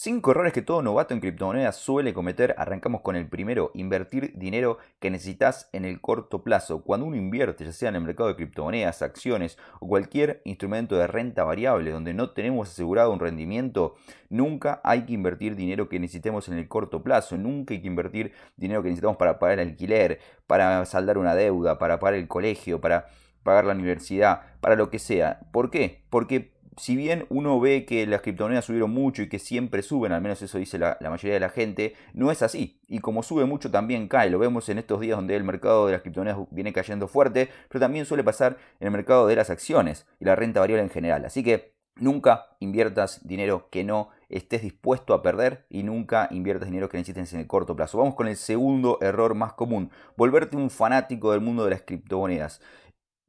Cinco errores que todo novato en criptomonedas suele cometer. Arrancamos con el primero, invertir dinero que necesitas en el corto plazo. Cuando uno invierte, ya sea en el mercado de criptomonedas, acciones o cualquier instrumento de renta variable donde no tenemos asegurado un rendimiento, nunca hay que invertir dinero que necesitemos en el corto plazo. Nunca hay que invertir dinero que necesitamos para pagar el alquiler, para saldar una deuda, para pagar el colegio, para pagar la universidad, para lo que sea. ¿Por qué? Porque si bien uno ve que las criptomonedas subieron mucho y que siempre suben, al menos eso dice la, mayoría de la gente, no es así. Y como sube mucho también cae. Lo vemos en estos días donde el mercado de las criptomonedas viene cayendo fuerte, pero también suele pasar en el mercado de las acciones y la renta variable en general. Así que nunca inviertas dinero que no estés dispuesto a perder y nunca inviertas dinero que necesites en el corto plazo. Vamos con el segundo error más común, volverte un fanático del mundo de las criptomonedas.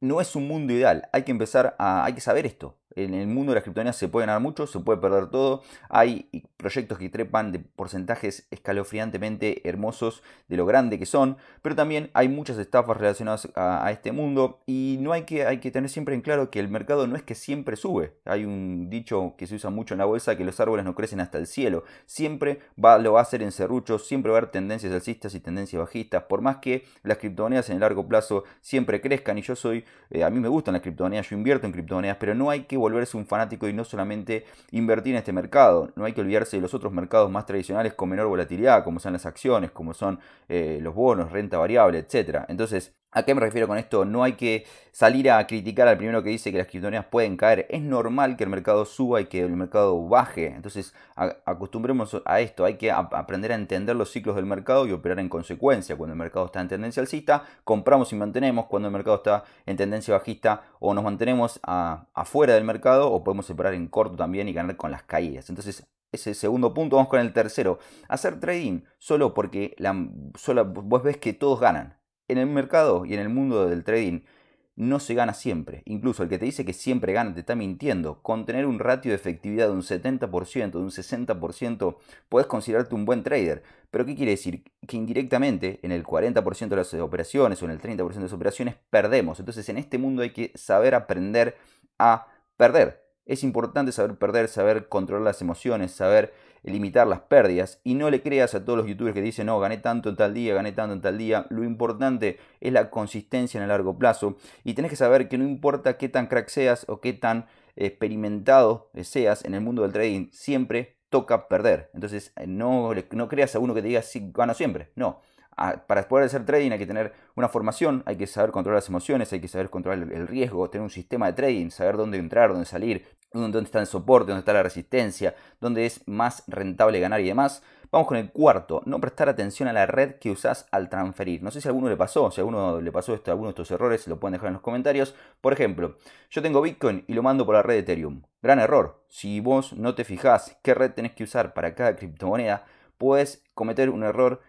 No es un mundo ideal, hay que empezar a, hay que saber esto, en el mundo de las criptomonedas se puede ganar mucho, se puede perder todo. Hay proyectos que trepan de porcentajes escalofriantemente hermosos de lo grande que son, pero también hay muchas estafas relacionadas a, este mundo y no hay que, hay que tener siempre en claro que el mercado no es que siempre sube. Hay un dicho que se usa mucho en la bolsa que los árboles no crecen hasta el cielo. Siempre va, lo va a hacer en serruchos, siempre va a haber tendencias alcistas y tendencias bajistas, por más que las criptomonedas en el largo plazo siempre crezcan y yo soy, eh, a mí me gustan las criptomonedas, yo invierto en criptomonedas, pero no hay que volverse un fanático y no solamente invertir en este mercado. No hay que olvidarse de los otros mercados más tradicionales con menor volatilidad, como son las acciones, como son eh, los bonos, renta variable, etc. Entonces, ¿A qué me refiero con esto? No hay que salir a criticar al primero que dice que las criptomonedas pueden caer. Es normal que el mercado suba y que el mercado baje. Entonces, acostumbremos a esto. Hay que aprender a entender los ciclos del mercado y operar en consecuencia. Cuando el mercado está en tendencia alcista, compramos y mantenemos. Cuando el mercado está en tendencia bajista, o nos mantenemos afuera del mercado, o podemos operar en corto también y ganar con las caídas. Entonces, ese segundo punto, vamos con el tercero. Hacer trading solo porque la, vos ves que todos ganan en el mercado y en el mundo del trading no se gana siempre. Incluso el que te dice que siempre gana te está mintiendo. Con tener un ratio de efectividad de un 70%, de un 60%, puedes considerarte un buen trader. Pero ¿qué quiere decir? Que indirectamente en el 40% de las operaciones o en el 30% de las operaciones perdemos. Entonces en este mundo hay que saber aprender a perder. Es importante saber perder, saber controlar las emociones, saber limitar las pérdidas y no le creas a todos los youtubers que dicen, no, gané tanto en tal día, gané tanto en tal día. Lo importante es la consistencia en el largo plazo y tenés que saber que no importa qué tan crack seas o qué tan experimentado seas en el mundo del trading, siempre toca perder. Entonces no, no creas a uno que te diga, si gano siempre. No, para poder hacer trading hay que tener una formación, hay que saber controlar las emociones, hay que saber controlar el, riesgo, tener un sistema de trading, saber dónde entrar, dónde salir, dónde, está el soporte, dónde está la resistencia, dónde es más rentable ganar y demás. Vamos con el cuarto, no prestar atención a la red que usás al transferir. No sé si a alguno le pasó, si a alguno le pasó esto, alguno de estos errores, lo pueden dejar en los comentarios. Por ejemplo, yo tengo Bitcoin y lo mando por la red Ethereum. Gran error. Si vos no te fijás qué red tenés que usar para cada criptomoneda, puedes cometer un error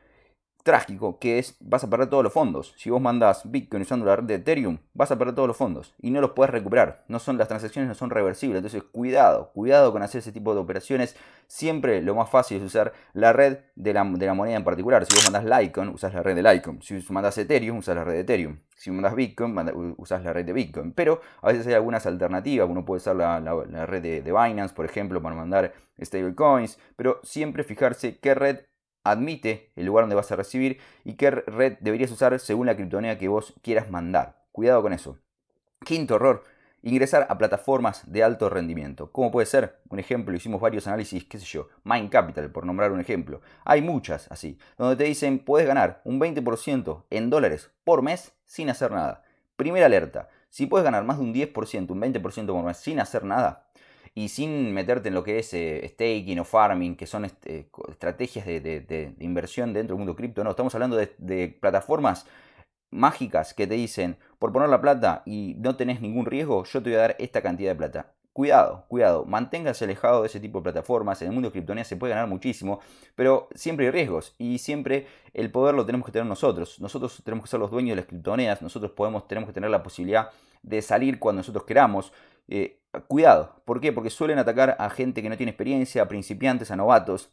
trágico que es, vas a perder todos los fondos. Si vos mandás Bitcoin usando la red de Ethereum, vas a perder todos los fondos y no los puedes recuperar. No son las transacciones, no son reversibles. Entonces, cuidado, cuidado con hacer ese tipo de operaciones. Siempre lo más fácil es usar la red de la, moneda en particular. Si vos mandás Litecoin, usas la red de Litecoin. Si mandás Ethereum, usas la red de Ethereum. Si mandas Bitcoin, usas la red de Bitcoin. Pero a veces hay algunas alternativas. Uno puede usar la, red de, de Binance, por ejemplo, para mandar stablecoins. Pero siempre fijarse qué red admite el lugar donde vas a recibir y qué red deberías usar según la criptomoneda que vos quieras mandar. Cuidado con eso. Quinto error, ingresar a plataformas de alto rendimiento. ¿Cómo puede ser? Un ejemplo, hicimos varios análisis, qué sé yo, Mind Capital, por nombrar un ejemplo. Hay muchas así, donde te dicen puedes ganar un 20% en dólares por mes sin hacer nada. Primera alerta, si puedes ganar más de un 10%, un 20% por mes sin hacer nada, y sin meterte en lo que es eh, staking o farming, que son eh, estrategias de, inversión dentro del mundo cripto, no, estamos hablando de, plataformas mágicas que te dicen, por poner la plata y no tenés ningún riesgo, yo te voy a dar esta cantidad de plata. Cuidado, cuidado, manténgase alejado de ese tipo de plataformas, en el mundo de se puede ganar muchísimo, pero siempre hay riesgos y siempre el poder lo tenemos que tener nosotros, nosotros tenemos que ser los dueños de las criptonías nosotros podemos, tenemos que tener la posibilidad de salir cuando nosotros queramos, eh, cuidado, ¿por qué? Porque suelen atacar a gente que no tiene experiencia, a principiantes, a novatos,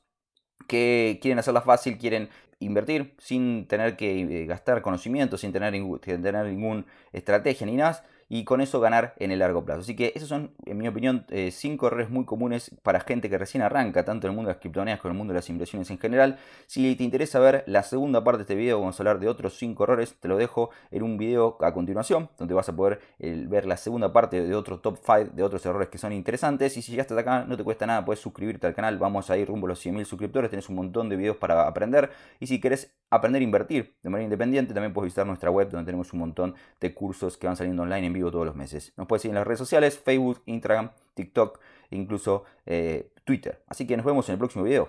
que quieren hacerla fácil, quieren invertir sin tener que eh, gastar conocimiento, sin tener, sin tener ninguna estrategia ni nada y con eso ganar en el largo plazo. Así que esos son, en mi opinión, 5 eh, cinco errores muy comunes para gente que recién arranca, tanto en el mundo de las criptomonedas como en el mundo de las inversiones en general. Si te interesa ver la segunda parte de este video, vamos a hablar de otros cinco errores, te lo dejo en un video a continuación, donde vas a poder ver la segunda parte de otro top 5 de otros errores que son interesantes. Y si llegaste hasta acá, no te cuesta nada, puedes suscribirte al canal, vamos a ir rumbo a los 100.000 suscriptores, tenés un montón de videos para aprender. Y si querés aprender a invertir de manera independiente, también puedes visitar nuestra web donde tenemos un montón de cursos que van saliendo online en vivo todos los meses. Nos puedes seguir en las redes sociales, Facebook, Instagram, TikTok, incluso eh, Twitter. Así que nos vemos en el próximo video.